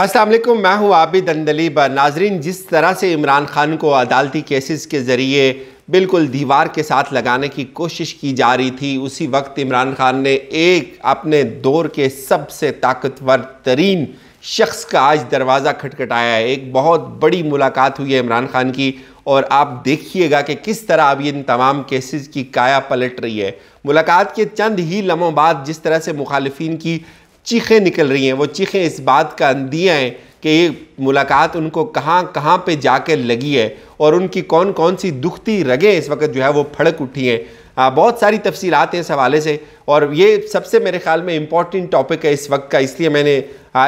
असलम मैं हूँ आबिद अंदलीब नाजरीन जिस तरह से इमरान खान को अदालती केसेस के ज़रिए बिल्कुल दीवार के साथ लगाने की कोशिश की जा रही थी उसी वक्त इमरान खान ने एक अपने दौर के सबसे ताकतवर तरीन शख्स का आज दरवाज़ा खटखटाया है एक बहुत बड़ी मुलाकात हुई है इमरान खान की और आप देखिएगा कि किस तरह अब इन तमाम केसेस की काया पलट रही है मुलाकात के चंद ही लम्हों बाद जिस तरह से मुखालफी की चीखें निकल रही हैं वो चीखें इस बात का अंदियाँ हैं कि ये मुलाकात उनको कहाँ कहाँ पे जाके लगी है और उनकी कौन कौन सी दुखती रगें इस वक्त जो है वो फड़क उठी हैं बहुत सारी तफसीलात हैं इस हवाले से और ये सबसे मेरे ख्याल में इम्पॉर्टेंट टॉपिक है इस वक्त का इसलिए मैंने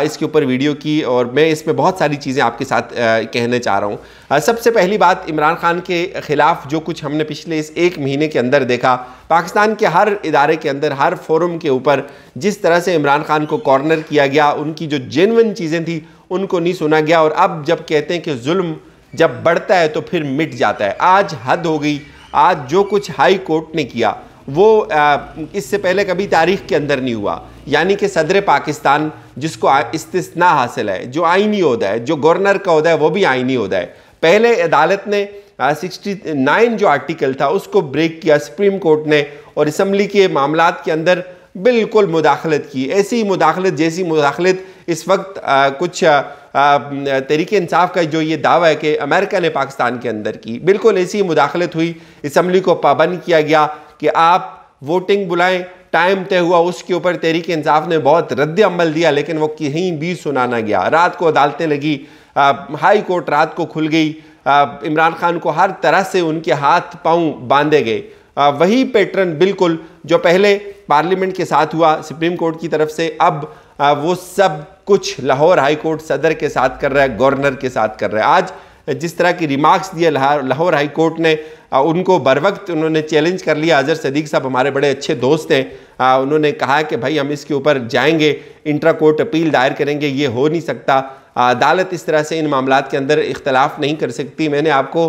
इसके ऊपर वीडियो की और मैं इसमें बहुत सारी चीज़ें आपके साथ कहने चाह रहा हूँ सबसे पहली बात इमरान खान के ख़िलाफ़ जो कुछ हमने पिछले इस एक महीने के अंदर देखा पाकिस्तान के हर इदारे के अंदर हर फोरम के ऊपर जिस तरह से इमरान खान को कॉर्नर किया गया उनकी जो जेनवन चीज़ें थी उनको नहीं सुना गया और अब जब कहते हैं कि जुल्म जब बढ़ता है तो फिर मिट जाता है आज हद हो गई आज जो कुछ हाई कोर्ट ने किया वो इससे पहले कभी तारीख के अंदर नहीं हुआ यानी कि सदर पाकिस्तान जिसको इस्तना हासिल है जो आइनी अहदा है जो गवर्नर का अहदा है वो भी आइनी अहदा है पहले अदालत ने सिक्सटी नाइन जो आर्टिकल था उसको ब्रेक किया सुप्रीम कोर्ट ने और इसम्बली के मामला के अंदर बिल्कुल मुदाखलत की ऐसी मुदाखलत जैसी मुदाखलत इस वक्त आ, कुछ आ, तरीके इंसाफ का जो ये दावा है कि अमेरिका ने पाकिस्तान के अंदर की बिल्कुल ऐसी मुदाखलत हुई इसम्बली को पाबंद किया गया कि आप वोटिंग बुलाएं टाइम तय हुआ उसके ऊपर तहरीक इंसाफ ने बहुत रद्द अमल दिया लेकिन वो कहीं भी सुना ना गया रात को अदालतें लगी हाई कोर्ट रात को खुल गई इमरान खान को हर तरह से उनके हाथ पांव बांधे गए वही पैटर्न बिल्कुल जो पहले पार्लियामेंट के साथ हुआ सुप्रीम कोर्ट की तरफ से अब वो सब कुछ लाहौर हाईकोर्ट सदर के साथ कर रहा है गवर्नर के साथ कर रहा है आज जिस तरह की रिमार्क्स दिए लाहौर हाई कोर्ट ने आ, उनको बर वक्त उन्होंने चैलेंज कर लिया अजहर सदीक साहब हमारे बड़े अच्छे दोस्त हैं उन्होंने कहा कि भाई हम इसके ऊपर जाएंगे इंट्रा कोर्ट अपील दायर करेंगे ये हो नहीं सकता अदालत इस तरह से इन मामला के अंदर इख्तलाफ नहीं कर सकती मैंने आपको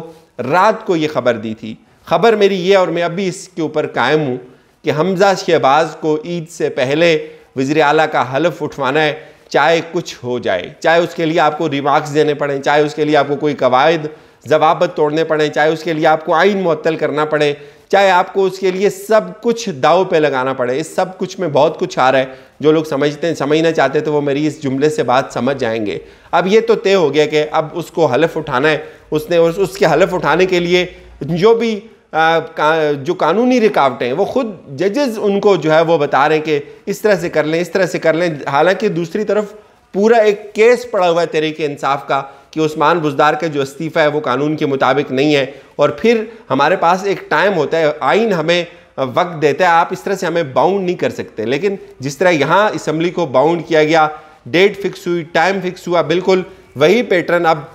रात को ये खबर दी थी खबर मेरी ये और मैं अभी इसके ऊपर कायम हूँ कि हमजा शहबाज को ईद से पहले वज़ी अला का हलफ उठवाना है चाहे कुछ हो जाए चाहे उसके लिए आपको रिमार्क्स देने पड़े चाहे उसके लिए आपको कोई कवायद जवाबत तोड़ने पड़े चाहे उसके लिए आपको आइन मअतल करना पड़े चाहे आपको उसके लिए सब कुछ दाव पे लगाना पड़े इस सब कुछ में बहुत कुछ आ रहा है जो लोग समझते हैं समझना चाहते हैं तो वो मेरी इस जुमले से बात समझ जाएंगे अब ये तो तय हो गया कि अब उसको हलफ उठाना है उसने उस, उसके हलफ उठाने के लिए जो भी जो कानूनी रुकावटें हैं वो खुद जजेस उनको जो है वो बता रहे हैं कि इस तरह से कर लें इस तरह से कर लें हालांकि दूसरी तरफ पूरा एक केस पड़ा हुआ है तहरीक इंसाफ का कि उस्मान बुजदार का जो इस्तीफ़ा है वो कानून के मुताबिक नहीं है और फिर हमारे पास एक टाइम होता है आइन हमें वक्त देता है आप इस तरह से हमें बाउंड नहीं कर सकते लेकिन जिस तरह यहाँ इसम्बली को बाउंड किया गया डेट फिक्स हुई टाइम फिक्स हुआ बिल्कुल वही पैटर्न अब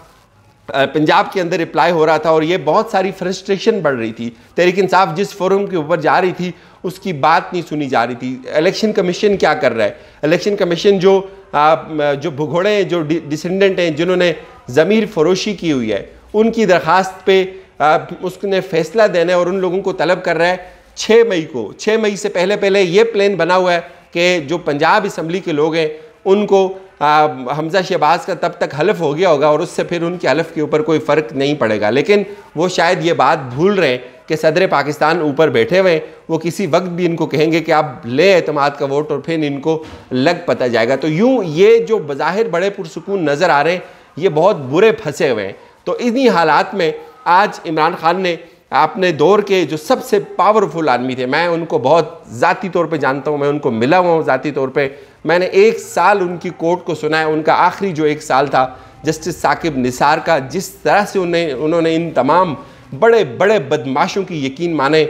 पंजाब के अंदर अप्लाई हो रहा था और ये बहुत सारी फ्रस्ट्रेशन बढ़ रही थी तहरीक इंसाफ जिस फोरम के ऊपर जा रही थी उसकी बात नहीं सुनी जा रही थी इलेक्शन कमीशन क्या कर रहा है इलेक्शन कमीशन जो आ, जो भुगोड़े हैं जो डिसेंडेंट हैं जिन्होंने ज़मीर फरोशी की हुई है उनकी दरख्वास्त पे आ, उसने फैसला देना है और उन लोगों को तलब कर रहा है छः मई को छः मई से पहले पहले ये प्लान बना हुआ है कि जो पंजाब इसम्बली के लोग हैं उनको हमजा शहबाज का तब तक हलफ हो गया होगा और उससे फिर उनके हलफ के ऊपर कोई फ़र्क नहीं पड़ेगा लेकिन वो शायद ये बात भूल रहे हैं कि सदर पाकिस्तान ऊपर बैठे हुए हैं वो किसी वक्त भी इनको कहेंगे कि आप ले अतमाद का वोट और फिर इनको लग पता जाएगा तो यूँ ये जो बाहर बड़े पुरसकून नज़र आ रहे हैं ये बहुत बुरे फंसे हुए हैं तो इन्हीं हालात में आज इमरान खान ने अपने दौर के जो सबसे पावरफुल आदमी थे मैं उनको बहुत ज़ाती तौर पे जानता हूँ मैं उनको मिला हुआ हूँ ज़ाती तौर पे मैंने एक साल उनकी कोर्ट को सुना है उनका आखिरी जो एक साल था जस्टिस साकिब निसार का जिस तरह से उन्हें उन्होंने इन तमाम बड़े बड़े बदमाशों की यकीन माने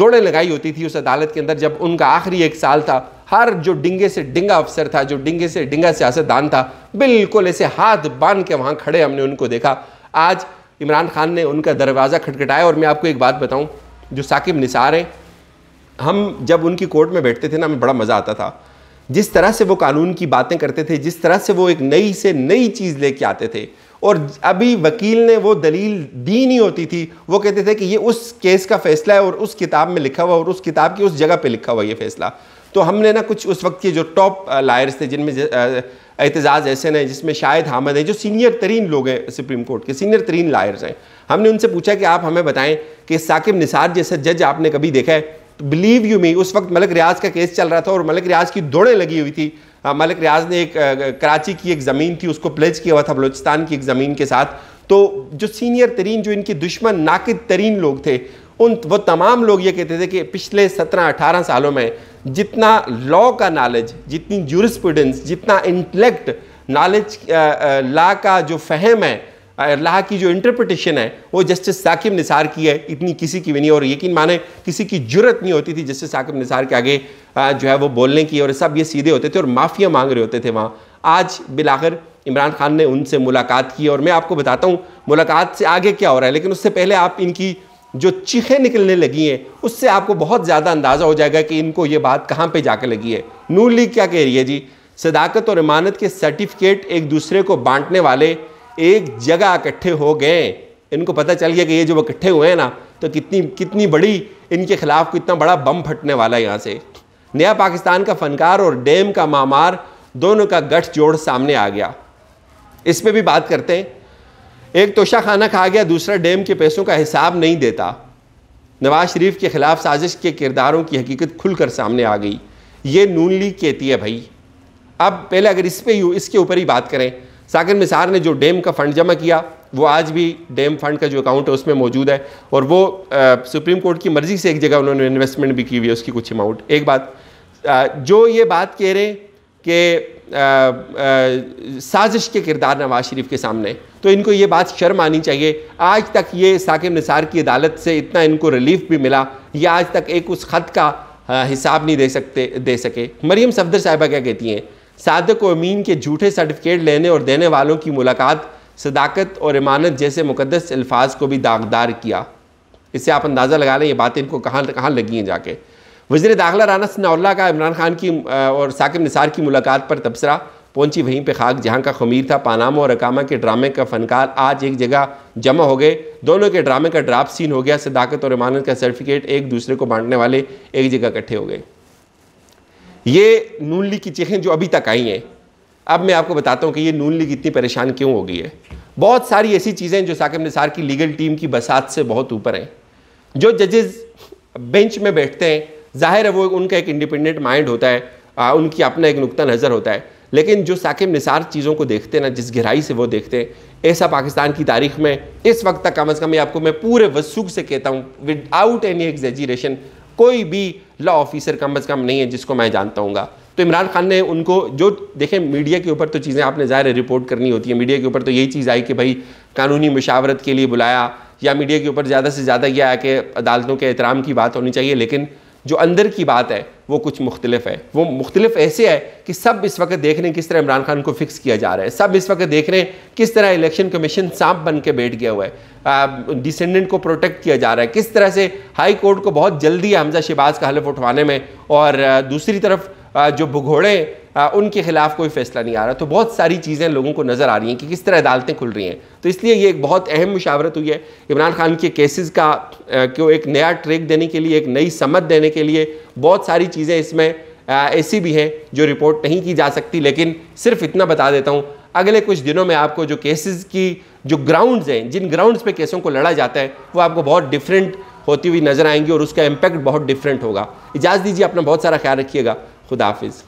दौड़े लगाई होती थी उस अदालत के अंदर जब उनका आखिरी एक साल था हर जो डिंगे से डिंगा अफसर था जो डिंगे से डिंगा सियासतदान था बिल्कुल ऐसे हाथ बांध के वहाँ खड़े हमने उनको देखा आज इमरान खान ने उनका दरवाज़ा खटखटाया और मैं आपको एक बात बताऊँ जो साकिब निसार हैं हम जब उनकी कोर्ट में बैठते थे ना हमें बड़ा मज़ा आता था जिस तरह से वो कानून की बातें करते थे जिस तरह से वो एक नई से नई चीज़ लेके आते थे और अभी वकील ने वो दलील दी नहीं होती थी वो कहते थे कि ये उस केस का फैसला है और उस किताब में लिखा हुआ और उस किताब की उस जगह पे लिखा हुआ ये फैसला तो हमने ना कुछ उस वक्त के जो टॉप लायर्स थे जिनमें एहतजाज़ ऐसे हैं जिसमें शायद हामद हैं जो सीनियर तरीन लोग हैं सुप्रीम कोर्ट के सीनियर तरीन लायर्स हैं हमने उनसे पूछा कि आप हमें बताएं कि साकिब निसार जैसा जज आपने कभी देखा है तो बिलीव यू मी उस वक्त मलिक रियाज का केस चल रहा था और मलिक रियाज की दौड़ें लगी हुई थी हाँ, मलिक रियाज ने एक कराची की एक ज़मीन थी उसको प्लेज किया हुआ था बलोचिस्तान की एक ज़मीन के साथ तो जो सीनियर तरीन जो इनके दुश्मन नाकद तरीन लोग थे उन वो तमाम लोग ये कहते थे कि पिछले सत्रह अठारह सालों में जितना लॉ का नॉलेज जितनी जूरिस्पूडेंस जितना इंटलेक्ट नॉलेज ला का जो फहम है अल्लाह की जो इंटरप्रटेशन है वो जस्टिस साकिब निसार की है इतनी किसी की भी नहीं और यकीन माने किसी की जरूरत नहीं होती थी जस्टिस साकिब निसार के आगे जो है वो बोलने की और सब ये सीधे होते थे और माफ़िया मांग रहे होते थे वहाँ आज बिलाकर इमरान खान ने उनसे मुलाकात की और मैं आपको बताता हूँ मुलाकात से आगे क्या हो रहा है लेकिन उससे पहले आप इनकी जो चीखें निकलने लगी हैं उससे आपको बहुत ज़्यादा अंदाज़ा हो जाएगा कि इनको ये बात कहाँ पे जाकर लगी है नू लीग क्या कह रही है जी सदाकत और इमानत के सर्टिफिकेट एक दूसरे को बांटने वाले एक जगह इकट्ठे हो गए इनको पता चल गया कि ये जो इकट्ठे हुए हैं ना तो कितनी कितनी बड़ी इनके खिलाफ कितना बड़ा बम फटने वाला है यहाँ से नया पाकिस्तान का फनकार और डैम का मामार दोनों का गठ जोड़ सामने आ गया इस पर भी बात करते हैं एक तोशा खाना खा गया दूसरा डैम के पैसों का हिसाब नहीं देता नवाज शरीफ के खिलाफ साजिश के किरदारों की हकीकत खुलकर सामने आ गई ये नून लीग कहती है भाई अब पहले अगर इस पर ही इसके ऊपर ही बात करें साकिर निसार ने जो डैम का फ़ंड जमा किया वो आज भी डैम फंड का जो अकाउंट है उसमें मौजूद है और वो आ, सुप्रीम कोर्ट की मर्ज़ी से एक जगह उन्होंने इन्वेस्टमेंट भी की हुई है उसकी कुछ अमाउंट एक बात आ, जो ये बात कह रहे हैं कि साजिश के किरदार नवाज शरीफ के सामने तो इनको ये बात शर्म आनी चाहिए आज तक ये साकिब निसार की अदालत से इतना इनको रिलीफ भी मिला ये आज तक एक उस ख़त का हिसाब नहीं दे सकते दे सके मरीम सफदर साहिबा क्या कहती हैं सादक और अमीन के झूठे सर्टिफिकेट लेने और देने वालों की मुलाकात सदाकत और इमानत जैसे मुकदस अल्फाज को भी दागदार किया इससे आप अंदाज़ा लगा लें ये बातें इनको कहाँ कहाँ लगी हैं जाके वजीर दाखिला राना सनाउल्ला का इमरान खान की और साकिब निसार की मुलाकात पर तबसरा पहुंची वहीं पे खाक जहां का खमीर था पानामा और अकामा के ड्रामे का फनकार आज एक जगह जमा हो गए दोनों के ड्रामे का ड्राप सीन हो गया सदाकत और इमानत का सर्टिफिकेट एक दूसरे को बांटने वाले एक जगह इकट्ठे हो गए ये नून लीग की चीखें जो अभी तक आई हैं अब मैं आपको बताता हूँ कि ये नून लीग इतनी परेशान क्यों हो गई है बहुत सारी ऐसी चीज़ें जो साकिब निसार की लीगल टीम की बसात से बहुत ऊपर हैं जो जजेस बेंच में बैठते हैं जाहिर है वो उनका एक इंडिपेंडेंट माइंड होता है आ, उनकी अपना एक नुकता नज़र होता है लेकिन जो साकिब निसार चीज़ों को देखते हैं ना जिस गहराई से वो देखते हैं ऐसा पाकिस्तान की तारीख में इस वक्त तक कम अज़ कम आपको मैं पूरे वसूख से कहता हूँ विदाउट एनी एग्जेजरेशन कोई भी लॉ ऑफिसर कम अज़ कम नहीं है जिसको मैं जानता हूँ तो इमरान खान ने उनको जो देखें मीडिया के ऊपर तो चीज़ें आपने ज़ाहिर रिपोर्ट करनी होती है मीडिया के ऊपर तो यही चीज़ आई कि भाई कानूनी मशावरत के लिए बुलाया या मीडिया के ऊपर ज़्यादा से ज़्यादा यह आया कि अदालतों के एहतराम की बात होनी चाहिए लेकिन जो अंदर की बात है वो कुछ मुख्तलिफ है वो मुख्तलिफ ऐसे है कि सब इस वक्त देख रहे हैं किस तरह इमरान खान को फिक्स किया जा रहा है सब इस वक्त देख रहे हैं किस तरह इलेक्शन कमीशन सांप बन के बैठ गया हुआ है डिसेंडेंट को प्रोटेक्ट किया जा रहा है किस तरह से हाई कोर्ट को बहुत जल्दी हमजा शहबाज का हलफ उठवाने में और दूसरी तरफ जो भगोड़े उनके खिलाफ कोई फैसला नहीं आ रहा तो बहुत सारी चीज़ें लोगों को नज़र आ रही हैं कि किस तरह अदालतें खुल रही हैं तो इसलिए ये एक बहुत अहम मुशावरत हुई है इमरान खान के केसेस का को एक नया ट्रेक देने के लिए एक नई समत देने के लिए बहुत सारी चीज़ें इसमें ऐसी भी हैं जो रिपोर्ट नहीं की जा सकती लेकिन सिर्फ इतना बता देता हूँ अगले कुछ दिनों में आपको जो केसेस की जो ग्राउंड्स हैं जिन ग्राउंड्स पे केसों को लड़ा जाता है वो आपको बहुत डिफरेंट होती हुई नज़र आएंगी और उसका इम्पैक्ट बहुत डिफरेंट होगा इजाज दीजिए अपना बहुत सारा ख्याल रखिएगा Hudafiz.